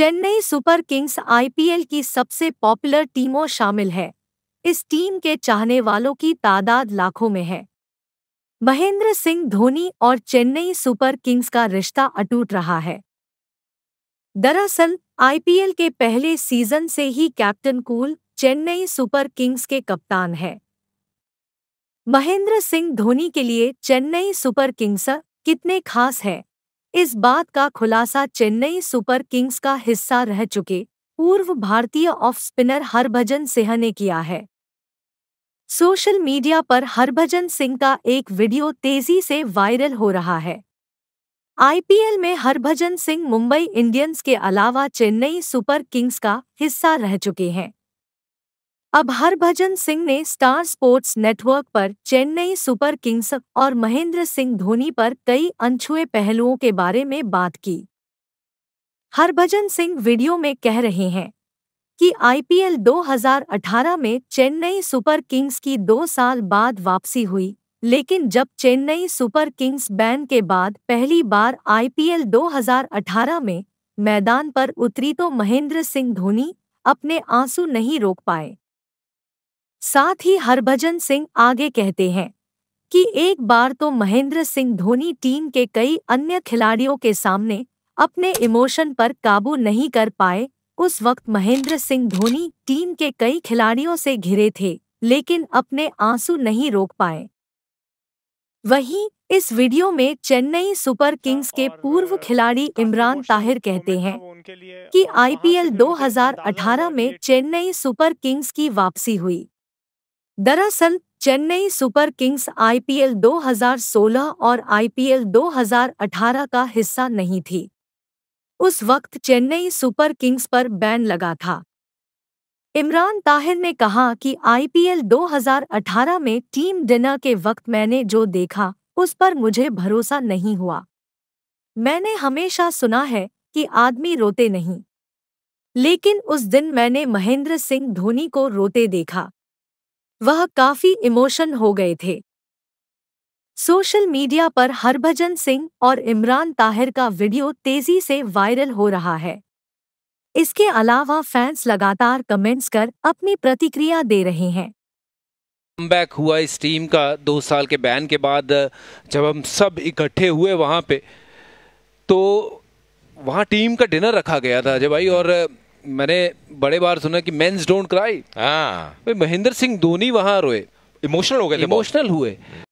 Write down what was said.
Chennai super Kings IPL की सबसे popular टीमों शामिल है इस टीम के चाहने वालों की तादाद लाखों में है महेंद्र सिंह धोनी और चेन्नई सुपर किंग्स का रिश्ता अटूट रहा है दरअसल आईपीएल के पहले सीजन से ही captain cool Chennai super kings के कप्तान है महेंद्र सिंह धोनी के लिए चेन्नई सुपर किंग्स कितने खास हैं इस बात का खुलासा चेन्नई सुपर किंग्स का हिस्सा रह चुके पूर्व भारतीय ऑफ स्पिनर हरभजन सिंह ने किया है सोशल मीडिया पर हरभजन सिंह का एक वीडियो तेजी से वायरल हो रहा है आईपीएल में हरभजन सिंह मुंबई इंडियंस के अलावा चेन्नई सुपर किंग्स का हिस्सा रह चुके हैं अब हरभजन सिंह ने स्टार स्पोर्ट्स नेटवर्क पर चेन्नई सुपर किंग्स और महेंद्र सिंह धोनी पर कई अनछुए पहलुओं के बारे में बात की हरभजन सिंह वीडियो में कह रहे हैं कि आईपीएल 2018 में चेन्नई सुपर किंग्स की दो साल बाद वापसी हुई लेकिन जब चेन्नई सुपर किंग्स बैन के बाद पहली बार आईपीएल 2018 में मैदान पर उतरी तो महेंद्र सिंह धोनी अपने आंसू नहीं रोक पाए साथ ही हरभजन सिंह आगे कहते हैं कि एक बार तो महेंद्र सिंह धोनी टीम के कई अन्य खिलाड़ियों के सामने अपने इमोशन पर काबू नहीं कर पाए उस वक्त महेंद्र सिंह धोनी टीम के कई खिलाड़ियों से घिरे थे लेकिन अपने आंसू नहीं रोक पाए वहीं इस वीडियो में चेन्नई सुपर किंग्स के पूर्व खिलाड़ी इमरान ताहिर कहते हैं कि आईपीएल 2018 में चेन्नई सुपर किंग्स की वापसी हुई दरअसल चेन्नई सुपर किंग्स आईपीएल 2016 और आईपीएल 2018 का हिस्सा नहीं थी उस वक्त चेन्नई सुपर किंग्स पर बैन लगा था इमरान ताहिर ने कहा कि आईपीएल 2018 में टीम डिनर के वक्त मैंने जो देखा उस पर मुझे भरोसा नहीं हुआ मैंने हमेशा सुना है कि आदमी रोते नहीं लेकिन उस दिन मैंने महेंद्र सिंह धोनी को रोते देखा वह काफी इमोशन हो गए थे सोशल मीडिया पर हरभजन सिंह और इमरान ताहिर का वीडियो तेजी से वायरल हो रहा है इसके अलावा फैंस लगातार कमेंट्स कर अपनी प्रतिक्रिया दे रहे हैं बैक हुआ इस टीम का दो साल के बैन के बाद जब हम सब इकट्ठे हुए वहां पे तो वहां टीम का डिनर रखा गया था जब भाई और मैंने बड़े बार सुना कि मेन्स डोंट क्राई भाई महेंद्र सिंह धोनी वहां रोए इमोशनल हो गए इमोशनल हुए